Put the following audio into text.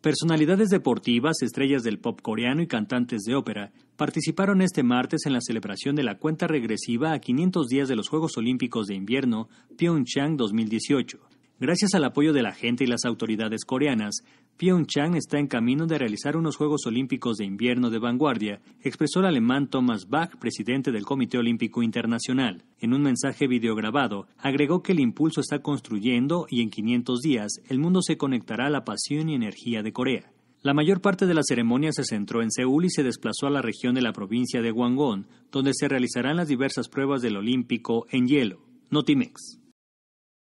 Personalidades deportivas, estrellas del pop coreano y cantantes de ópera participaron este martes en la celebración de la cuenta regresiva a 500 días de los Juegos Olímpicos de Invierno Pyeongchang 2018. Gracias al apoyo de la gente y las autoridades coreanas, Pyeongchang está en camino de realizar unos Juegos Olímpicos de invierno de vanguardia, expresó el alemán Thomas Bach, presidente del Comité Olímpico Internacional. En un mensaje videograbado, agregó que el impulso está construyendo y en 500 días el mundo se conectará a la pasión y energía de Corea. La mayor parte de la ceremonia se centró en Seúl y se desplazó a la región de la provincia de Guangdong, donde se realizarán las diversas pruebas del Olímpico en hielo. Notimex.